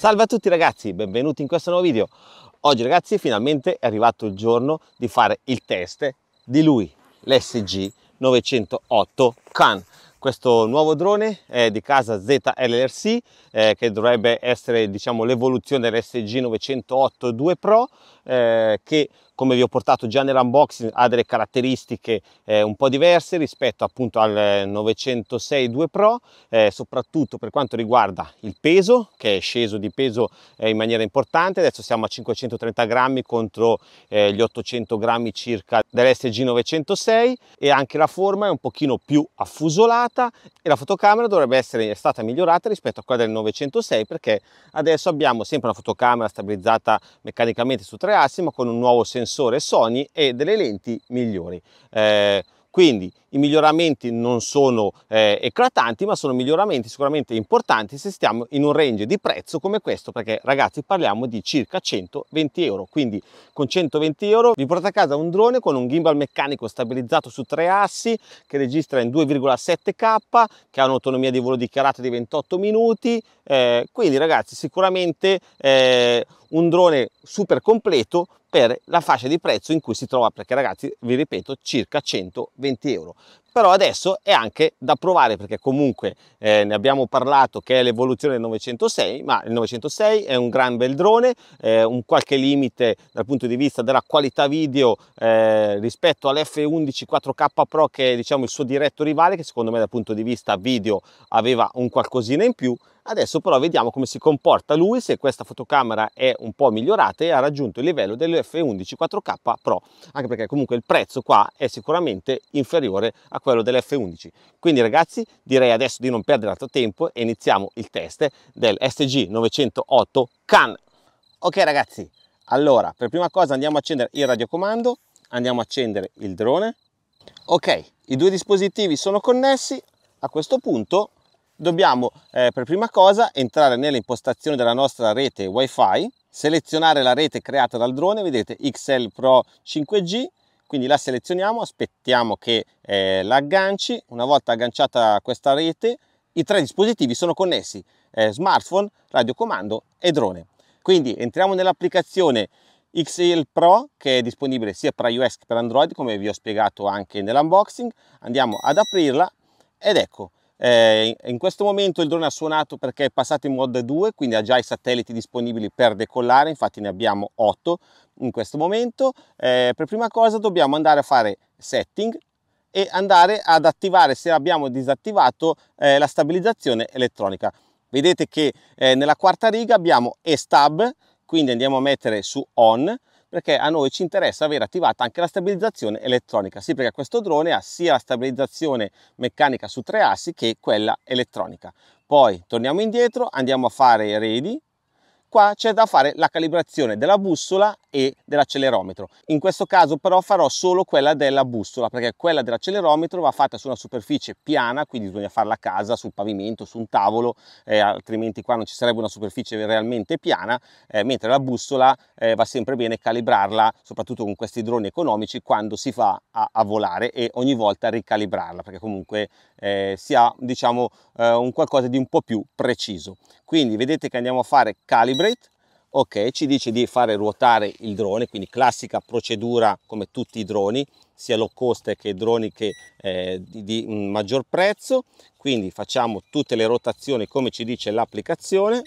Salve a tutti ragazzi, benvenuti in questo nuovo video. Oggi ragazzi finalmente è arrivato il giorno di fare il test di lui, l'SG 908 Can. Questo nuovo drone è di casa ZLRC eh, che dovrebbe essere diciamo, l'evoluzione dell'SG 908 2 Pro eh, che come vi ho portato già nell'unboxing ha delle caratteristiche eh, un po' diverse rispetto appunto al 906 2 Pro eh, soprattutto per quanto riguarda il peso che è sceso di peso eh, in maniera importante adesso siamo a 530 grammi contro eh, gli 800 grammi circa dell'SG 906 e anche la forma è un pochino più affusolata migliorata e la fotocamera dovrebbe essere stata migliorata rispetto a quella del 906 perché adesso abbiamo sempre una fotocamera stabilizzata meccanicamente su tre assi ma con un nuovo sensore Sony e delle lenti migliori. Eh, quindi i miglioramenti non sono eh, eclatanti, ma sono miglioramenti sicuramente importanti se stiamo in un range di prezzo come questo, perché ragazzi parliamo di circa 120 euro. Quindi con 120 euro vi portate a casa un drone con un gimbal meccanico stabilizzato su tre assi che registra in 2,7K, che ha un'autonomia di volo dichiarata di 28 minuti. Eh, quindi ragazzi sicuramente eh, un drone super completo per la fascia di prezzo in cui si trova perché ragazzi vi ripeto circa 120 euro però adesso è anche da provare perché comunque eh, ne abbiamo parlato che è l'evoluzione del 906 ma il 906 è un gran bel drone eh, un qualche limite dal punto di vista della qualità video eh, rispetto all'F11 4K Pro che è diciamo il suo diretto rivale che secondo me dal punto di vista video aveva un qualcosina in più Adesso però vediamo come si comporta lui se questa fotocamera è un po' migliorata e ha raggiunto il livello dell'F11 4K Pro, anche perché comunque il prezzo qua è sicuramente inferiore a quello dell'F11. Quindi ragazzi direi adesso di non perdere altro tempo e iniziamo il test del SG 908 CAN. Ok ragazzi, allora per prima cosa andiamo a accendere il radiocomando, andiamo a accendere il drone. Ok, i due dispositivi sono connessi, a questo punto dobbiamo eh, per prima cosa entrare nelle impostazioni della nostra rete wifi selezionare la rete creata dal drone vedete xl pro 5g quindi la selezioniamo aspettiamo che eh, la una volta agganciata questa rete i tre dispositivi sono connessi eh, smartphone radiocomando e drone quindi entriamo nell'applicazione XL Pro che è disponibile sia per iOS che per Android come vi ho spiegato anche nell'unboxing andiamo ad aprirla ed ecco eh, in questo momento il drone ha suonato perché è passato in mod 2, quindi ha già i satelliti disponibili per decollare, infatti ne abbiamo 8 in questo momento. Eh, per prima cosa dobbiamo andare a fare setting e andare ad attivare se abbiamo disattivato eh, la stabilizzazione elettronica. Vedete che eh, nella quarta riga abbiamo E-Stab, quindi andiamo a mettere su On, perché a noi ci interessa avere attivata anche la stabilizzazione elettronica, sì perché questo drone ha sia la stabilizzazione meccanica su tre assi che quella elettronica. Poi torniamo indietro, andiamo a fare i ready, Qua c'è da fare la calibrazione della bussola e dell'accelerometro. In questo caso però farò solo quella della bussola perché quella dell'accelerometro va fatta su una superficie piana, quindi bisogna farla a casa, sul pavimento, su un tavolo, eh, altrimenti qua non ci sarebbe una superficie realmente piana, eh, mentre la bussola eh, va sempre bene calibrarla, soprattutto con questi droni economici, quando si fa a, a volare e ogni volta ricalibrarla perché comunque eh, sia diciamo eh, un qualcosa di un po' più preciso. Quindi vedete che andiamo a fare calibro vibrate ok ci dice di fare ruotare il drone quindi classica procedura come tutti i droni sia low cost che droni che, eh, di, di mm, maggior prezzo quindi facciamo tutte le rotazioni come ci dice l'applicazione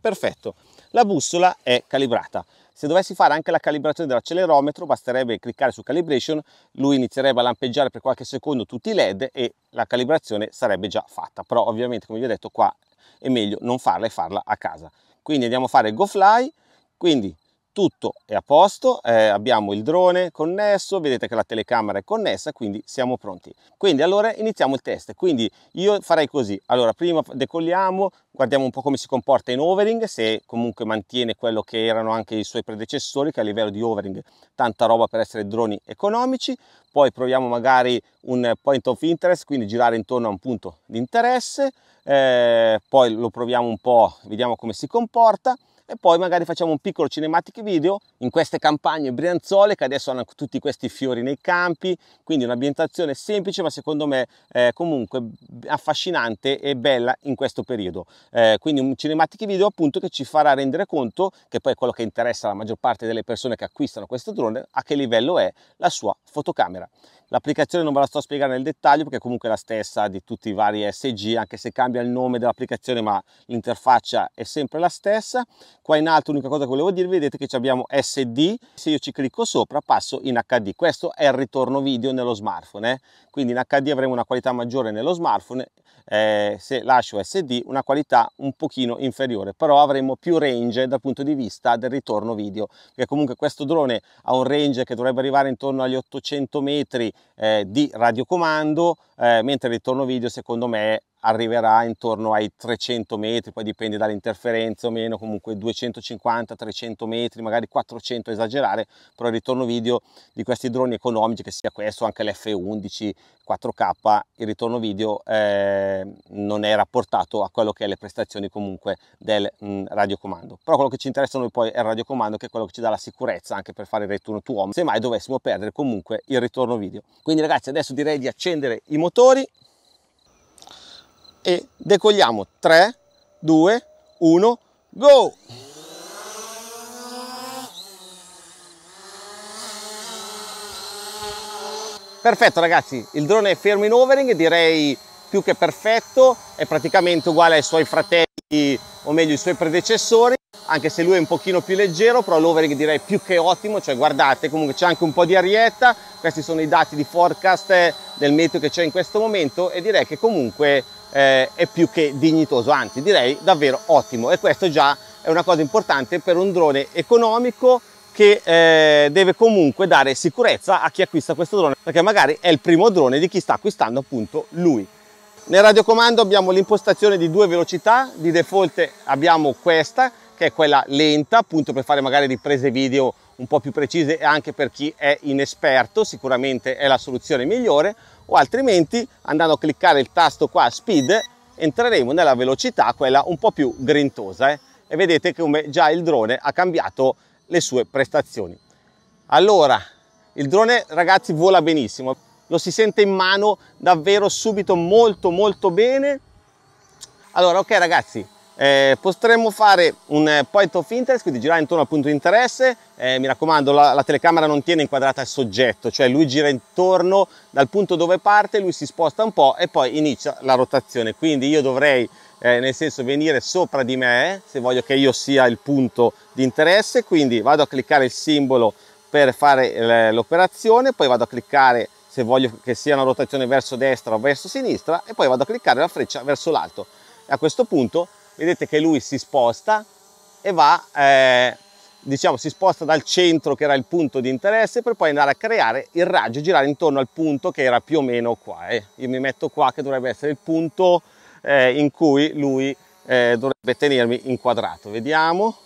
perfetto la bussola è calibrata se dovessi fare anche la calibrazione dell'accelerometro basterebbe cliccare su calibration lui inizierebbe a lampeggiare per qualche secondo tutti i led e la calibrazione sarebbe già fatta però ovviamente come vi ho detto qua è meglio non farla e farla a casa quindi andiamo a fare go fly quindi tutto è a posto, eh, abbiamo il drone connesso, vedete che la telecamera è connessa, quindi siamo pronti. Quindi allora iniziamo il test, quindi io farei così, allora prima decolliamo, guardiamo un po' come si comporta in overing, se comunque mantiene quello che erano anche i suoi predecessori, che a livello di overing tanta roba per essere droni economici, poi proviamo magari un point of interest, quindi girare intorno a un punto di interesse, eh, poi lo proviamo un po', vediamo come si comporta, e poi magari facciamo un piccolo cinematic video in queste campagne brianzole che adesso hanno tutti questi fiori nei campi, quindi un'ambientazione semplice ma secondo me eh, comunque affascinante e bella in questo periodo. Eh, quindi un cinematic video appunto che ci farà rendere conto, che poi è quello che interessa la maggior parte delle persone che acquistano questo drone, a che livello è la sua fotocamera. L'applicazione non ve la sto a spiegare nel dettaglio perché comunque è la stessa di tutti i vari SG, anche se cambia il nome dell'applicazione, ma l'interfaccia è sempre la stessa. Qua in alto l'unica cosa che volevo dire, vedete che abbiamo SD, se io ci clicco sopra passo in HD. Questo è il ritorno video nello smartphone, eh? quindi in HD avremo una qualità maggiore nello smartphone eh, se lascio SD una qualità un pochino inferiore, però avremo più range dal punto di vista del ritorno video, perché comunque questo drone ha un range che dovrebbe arrivare intorno agli 800 metri eh, di radiocomando, eh, mentre il ritorno video secondo me arriverà intorno ai 300 metri, poi dipende dall'interferenza o meno, comunque 250, 300 metri, magari 400 esagerare, però il ritorno video di questi droni economici, che sia questo, anche l'F11 4K, il ritorno video eh, non è rapportato a quello che è le prestazioni comunque del mh, mm, radiocomando. Però quello che ci interessa noi poi è il radiocomando, che è quello che ci dà la sicurezza anche per fare il return to home, se mai dovessimo perdere comunque il ritorno video. Quindi ragazzi adesso direi di accendere i motori e decogliamo 3 2 1 go perfetto ragazzi il drone è fermo in overing direi più che perfetto è praticamente uguale ai suoi fratelli o meglio ai suoi predecessori anche se lui è un pochino più leggero però l'overing direi più che ottimo cioè guardate comunque c'è anche un po' di arietta questi sono i dati di forecast del meteo che c'è in questo momento e direi che comunque eh, è più che dignitoso, anzi direi davvero ottimo e questo già è una cosa importante per un drone economico che eh, deve comunque dare sicurezza a chi acquista questo drone perché magari è il primo drone di chi sta acquistando appunto lui. Nel radiocomando abbiamo l'impostazione di due velocità, di default abbiamo questa che è quella lenta appunto per fare magari riprese video un po' più precise anche per chi è inesperto, sicuramente è la soluzione migliore o altrimenti andando a cliccare il tasto qua speed entreremo nella velocità quella un po' più grintosa eh? e vedete come già il drone ha cambiato le sue prestazioni. Allora, il drone ragazzi vola benissimo, lo si sente in mano davvero subito molto molto bene. Allora ok ragazzi, eh, potremmo fare un eh, point of interest, quindi girare intorno al punto di interesse. Eh, mi raccomando, la, la, telecamera non tiene inquadrata il soggetto, cioè lui gira intorno dal punto dove parte, lui si sposta un po' e poi inizia la rotazione. Quindi io dovrei, eh, nel senso, venire sopra di me se voglio che io sia il punto di interesse. Quindi vado a cliccare il simbolo per fare eh, l'operazione, poi vado a cliccare se voglio che sia una rotazione verso destra o verso sinistra e poi vado a cliccare la freccia verso l'alto. A questo punto vedete che lui si sposta e va, eh, diciamo, si sposta dal centro che era il punto di interesse per poi andare a creare il raggio, girare intorno al punto che era più o meno qua. Eh. Io mi metto qua che dovrebbe essere il punto eh, in cui lui eh, dovrebbe tenermi inquadrato. Vediamo,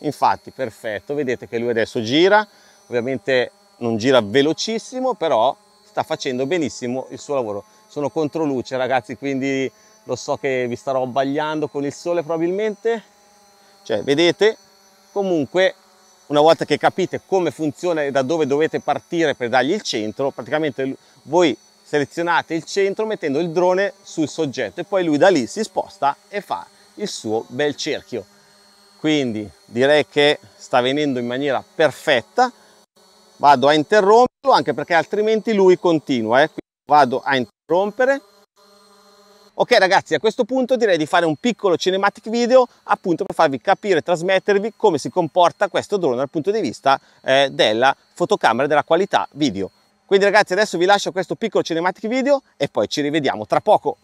infatti, perfetto, vedete che lui adesso gira, ovviamente non gira velocissimo, però sta facendo benissimo il suo lavoro. Sono contro luce ragazzi, quindi lo so che vi starò bagliando con il sole probabilmente cioè vedete comunque una volta che capite come funziona e da dove dovete partire per dargli il centro praticamente voi selezionate il centro mettendo il drone sul soggetto e poi lui da lì si sposta e fa il suo bel cerchio quindi direi che sta venendo in maniera perfetta vado a interromperlo anche perché altrimenti lui continua eh. vado a interrompere Ok ragazzi, a questo punto direi di fare un piccolo cinematic video appunto per farvi capire e trasmettervi come si comporta questo drone dal punto di vista eh, della fotocamera e della qualità video. Quindi ragazzi adesso vi lascio questo piccolo cinematic video e poi ci rivediamo tra poco.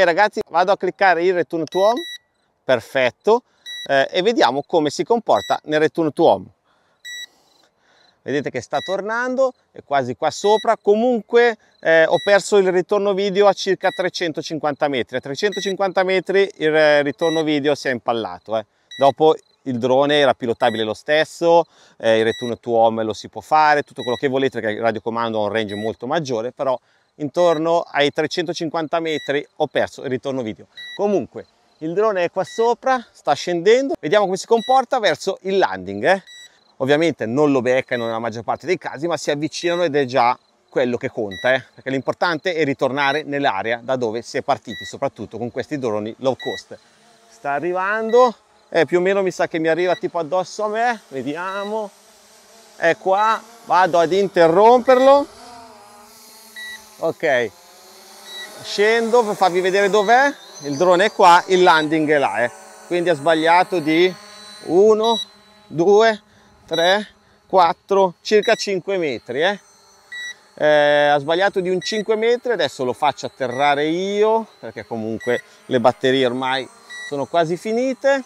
ok ragazzi vado a cliccare il return to home perfetto eh, e vediamo come si comporta nel return to home vedete che sta tornando è quasi qua sopra comunque eh, ho perso il ritorno video a circa 350 metri a 350 metri il eh, ritorno video si è impallato eh. dopo il drone era pilotabile lo stesso eh, il return to home lo si può fare tutto quello che volete perché il radiocomando ha un range molto maggiore però intorno ai 350 metri ho perso il ritorno video. Comunque, il drone è qua sopra, sta scendendo, vediamo come si comporta verso il landing. Eh? Ovviamente non lo beccano nella maggior parte dei casi, ma si avvicinano ed è già quello che conta, eh? perché l'importante è ritornare nell'area da dove si è partiti, soprattutto con questi droni low cost. Sta arrivando, eh, più o meno mi sa che mi arriva tipo addosso a me, vediamo, è qua, vado ad interromperlo, ok scendo per farvi vedere dov'è il drone è qua il landing è là eh. quindi ha sbagliato di 1 2 3 4 circa 5 metri eh. Eh, ha sbagliato di un 5 metri adesso lo faccio atterrare io perché comunque le batterie ormai sono quasi finite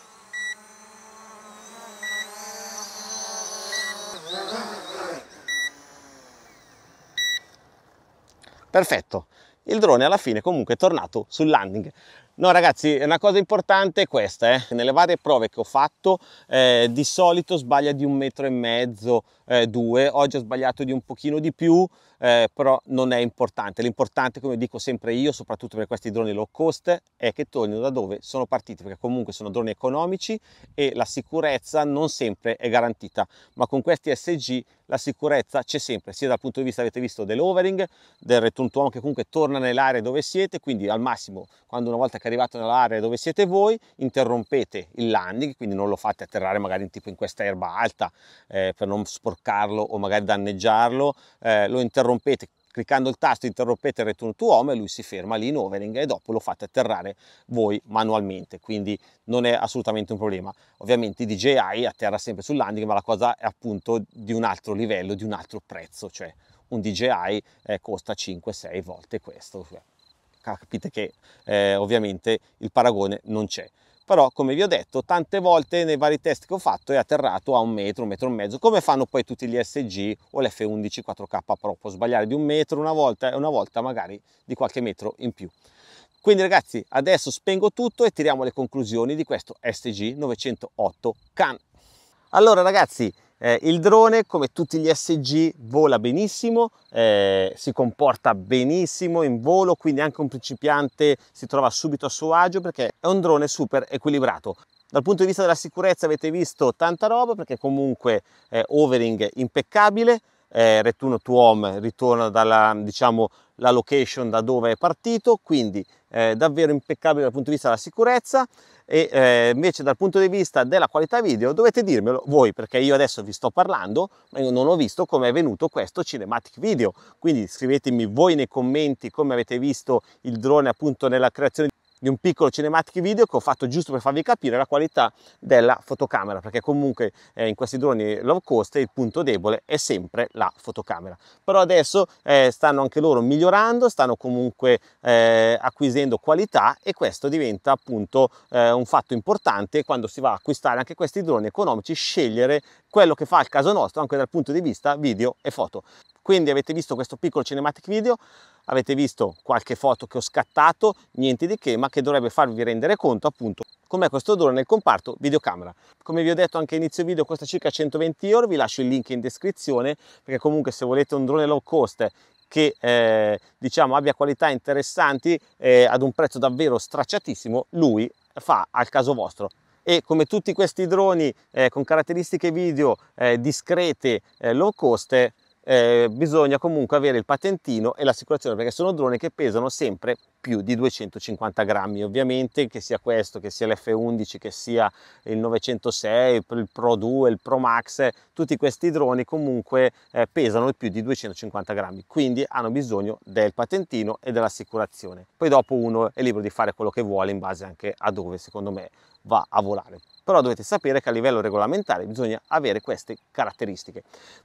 perfetto. Il drone alla fine comunque è tornato sul landing. No ragazzi, una cosa importante è questa, eh. nelle varie prove che ho fatto eh, di solito sbaglia di un metro e mezzo, eh, due, oggi ho sbagliato di un pochino di più, eh, però non è importante. L'importante, come dico sempre io, soprattutto per questi droni low cost, è che tornino da dove sono partiti, perché comunque sono droni economici e la sicurezza non sempre è garantita, ma con questi SG la sicurezza c'è sempre, sia dal punto di vista, avete visto, dell'overing, del return to home che comunque torna nell'area dove siete, quindi al massimo quando una volta che arrivate nell'area dove siete voi, interrompete il landing, quindi non lo fate atterrare magari in tipo in questa erba alta eh, per non sporcarlo o magari danneggiarlo, eh, lo interrompete interrompete, cliccando il tasto interrompete il return to home e lui si ferma lì in overing e dopo lo fate atterrare voi manualmente, quindi non è assolutamente un problema. Ovviamente il DJI atterra sempre sul landing, ma la cosa è appunto di un altro livello, di un altro prezzo, cioè un DJI eh, costa 5-6 volte questo. Cioè, capite che eh, ovviamente il paragone non c'è però come vi ho detto tante volte nei vari test che ho fatto è atterrato a un metro, un metro e mezzo, come fanno poi tutti gli SG o l'F11 4K Pro, può sbagliare di un metro una volta e una volta magari di qualche metro in più. Quindi ragazzi adesso spengo tutto e tiriamo le conclusioni di questo SG 908 CAN. Allora ragazzi eh, il drone, come tutti gli SG, vola benissimo, eh, si comporta benissimo in volo, quindi anche un principiante si trova subito a suo agio perché è un drone super equilibrato. Dal punto di vista della sicurezza avete visto tanta roba perché comunque eh, overing impeccabile, eh, return to home ritorna dalla diciamo, location da dove è partito, quindi eh, davvero impeccabile dal punto di vista della sicurezza e eh, invece dal punto di vista della qualità video dovete dirmelo voi perché io adesso vi sto parlando ma io non ho visto come è venuto questo cinematic video quindi scrivetemi voi nei commenti come avete visto il drone appunto nella creazione di un piccolo cinematic video che ho fatto giusto per farvi capire la qualità della fotocamera, perché comunque eh, in questi droni low cost il punto debole è sempre la fotocamera. Però adesso eh, stanno anche loro migliorando, stanno comunque eh, acquisendo qualità e questo diventa appunto eh, un fatto importante quando si va a acquistare anche questi droni economici, scegliere quello che fa il caso nostro anche dal punto di vista video e foto. Quindi avete visto questo piccolo cinematic video, avete visto qualche foto che ho scattato, niente di che, ma che dovrebbe farvi rendere conto appunto com'è questo odore nel comparto videocamera. Come vi ho detto anche inizio video costa circa 120 euro, vi lascio il link in descrizione perché comunque se volete un drone low cost che eh, diciamo abbia qualità interessanti eh, ad un prezzo davvero stracciatissimo, lui fa al caso vostro e come tutti questi droni eh, con caratteristiche video eh, discrete eh, low cost eh, bisogna comunque avere il patentino e l'assicurazione perché sono droni che pesano sempre più di 250 grammi ovviamente che sia questo che sia l'F11 che sia il 906 il Pro 2 il Pro Max tutti questi droni comunque eh, pesano più di 250 grammi quindi hanno bisogno del patentino e dell'assicurazione poi dopo uno è libero di fare quello che vuole in base anche a dove secondo me va a volare però dovete sapere che a livello regolamentare bisogna avere queste caratteristiche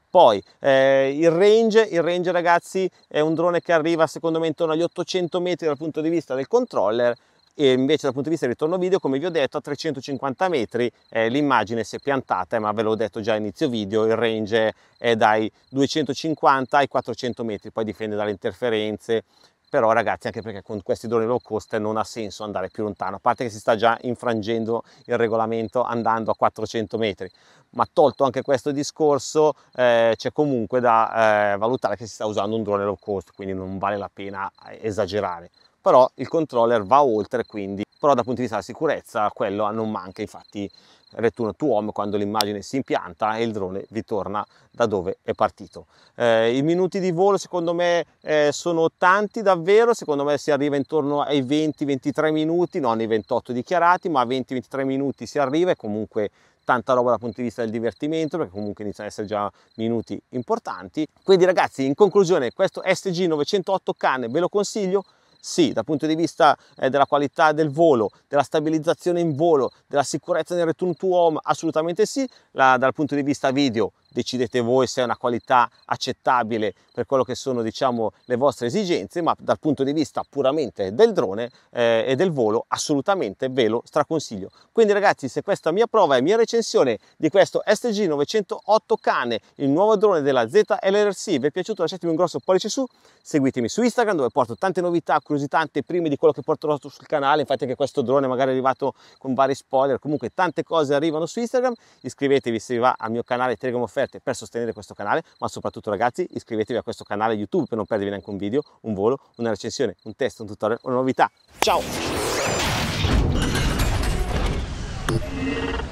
poi eh, il range il range ragazzi è un drone che arriva secondo me intorno agli 800 metri dal punto punto di vista del controller e invece dal punto di vista del ritorno video come vi ho detto a 350 metri eh, l'immagine si è piantata ma ve l'ho detto già a inizio video il range è dai 250 ai 400 metri poi dipende dalle interferenze però ragazzi anche perché con questi droni low cost non ha senso andare più lontano a parte che si sta già infrangendo il regolamento andando a 400 metri ma tolto anche questo discorso eh, c'è comunque da eh, valutare che si sta usando un drone low cost quindi non vale la pena eh, esagerare però il controller va oltre quindi però dal punto di vista della sicurezza quello non manca infatti return to home quando l'immagine si impianta e il drone vi torna da dove è partito eh, i minuti di volo secondo me eh, sono tanti davvero secondo me si arriva intorno ai 20-23 minuti non ai 28 dichiarati ma a 20-23 minuti si arriva e comunque tanta roba dal punto di vista del divertimento perché comunque iniziano ad essere già minuti importanti quindi ragazzi in conclusione questo SG 908 Can ve lo consiglio sì, dal punto di vista eh, della qualità del volo, della stabilizzazione in volo, della sicurezza nel return to home, assolutamente sì. La, dal punto di vista video, decidete voi se è una qualità accettabile per quello che sono diciamo, le vostre esigenze, ma dal punto di vista puramente del drone eh, e del volo assolutamente ve lo straconsiglio. Quindi ragazzi se questa mia prova e mia recensione di questo SG 908 Cane, il nuovo drone della ZLRC, vi è piaciuto lasciatemi un grosso pollice su, seguitemi su Instagram dove porto tante novità, curiosità, anteprime di quello che porterò sul canale, infatti anche questo drone magari è arrivato con vari spoiler, comunque tante cose arrivano su Instagram, iscrivetevi se vi va al mio canale Telegram Offerta offerte per sostenere questo canale, ma soprattutto ragazzi iscrivetevi a questo canale YouTube per non perdervi neanche un video, un volo, una recensione, un test, un tutorial, una novità. Ciao!